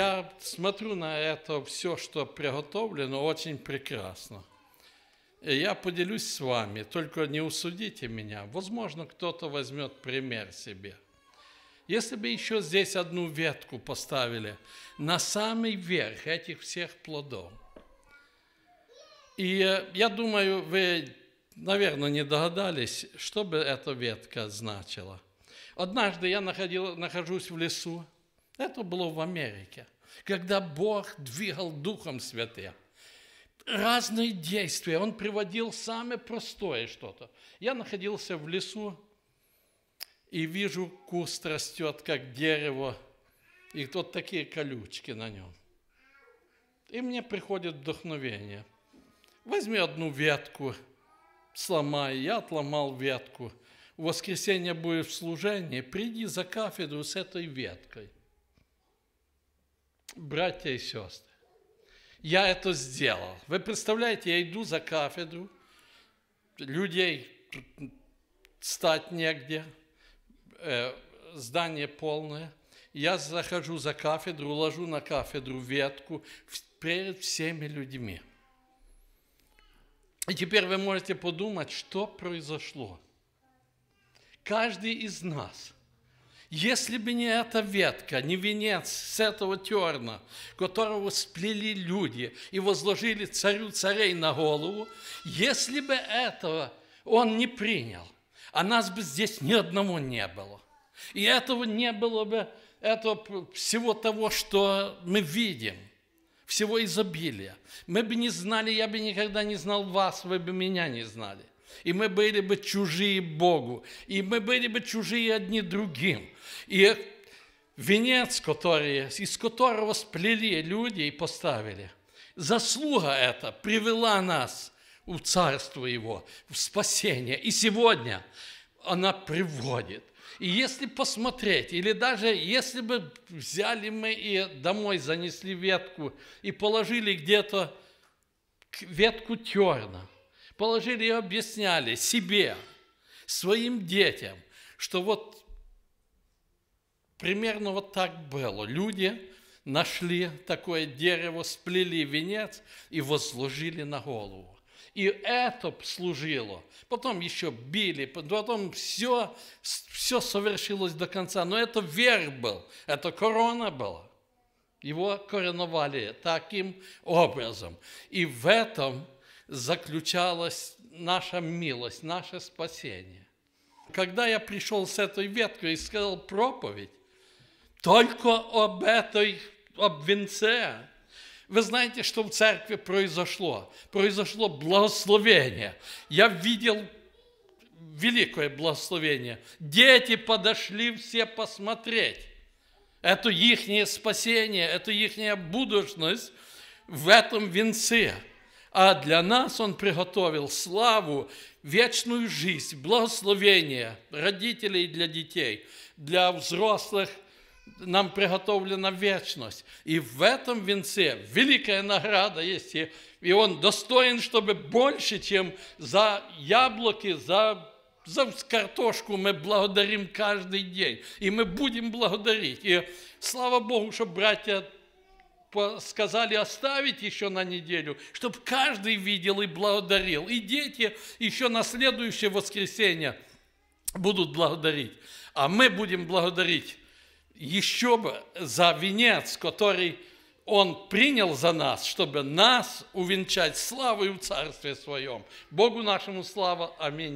я смотрю на это все, что приготовлено, очень прекрасно. И я поделюсь с вами, только не усудите меня. Возможно, кто-то возьмет пример себе. Если бы еще здесь одну ветку поставили на самый верх этих всех плодов. И я думаю, вы, наверное, не догадались, что бы эта ветка значила. Однажды я находил, нахожусь в лесу, это было в Америке, когда Бог двигал Духом Святым. Разные действия. Он приводил самое простое что-то. Я находился в лесу и вижу, куст растет, как дерево, и тут такие колючки на нем. И мне приходит вдохновение. Возьми одну ветку, сломай. Я отломал ветку. В воскресенье будет служение. приди за кафедру с этой веткой – братья и сестры, я это сделал. Вы представляете, я иду за кафедру, людей стать негде, э, здание полное. Я захожу за кафедру, ложу на кафедру ветку перед всеми людьми. И теперь вы можете подумать, что произошло. Каждый из нас – если бы не эта ветка, не венец с этого терна, которого сплели люди и возложили царю царей на голову, если бы этого он не принял, а нас бы здесь ни одного не было. И этого не было бы, этого, всего того, что мы видим – всего изобилия. Мы бы не знали, я бы никогда не знал вас, вы бы меня не знали. И мы были бы чужие Богу. И мы были бы чужие одни другим. И венец, который, из которого сплели люди и поставили. Заслуга эта привела нас в Царство Его, в спасение. И сегодня она приводит. И если посмотреть, или даже если бы взяли мы и домой занесли ветку и положили где-то ветку терна – положили и объясняли себе, своим детям, что вот примерно вот так было. Люди нашли такое дерево, сплели венец и возложили на голову. И это служило. Потом еще били, потом все, все совершилось до конца. Но это верх был, это корона была. Его короновали таким образом. И в этом заключалась наша милость, наше спасение. Когда я пришел с этой веткой и сказал проповедь, только об этой, об венце, вы знаете, что в церкви произошло? Произошло благословение. Я видел великое благословение. Дети подошли все посмотреть. Это их спасение, это их будущность в этом венце а для нас Он приготовил славу, вечную жизнь, благословение родителей для детей, для взрослых нам приготовлена вечность. И в этом венце великая награда есть, и, Он достоин, чтобы больше, чем за яблоки, за за картошку мы благодарим каждый день. И мы будем благодарить. И слава Богу, что братья сказали оставить еще на неделю, чтобы каждый видел и благодарил. И дети еще на следующее воскресенье будут благодарить. А мы будем благодарить еще бы за венец, который он принял за нас, чтобы нас увенчать славой в Царстве Своем. Богу нашему слава. Аминь.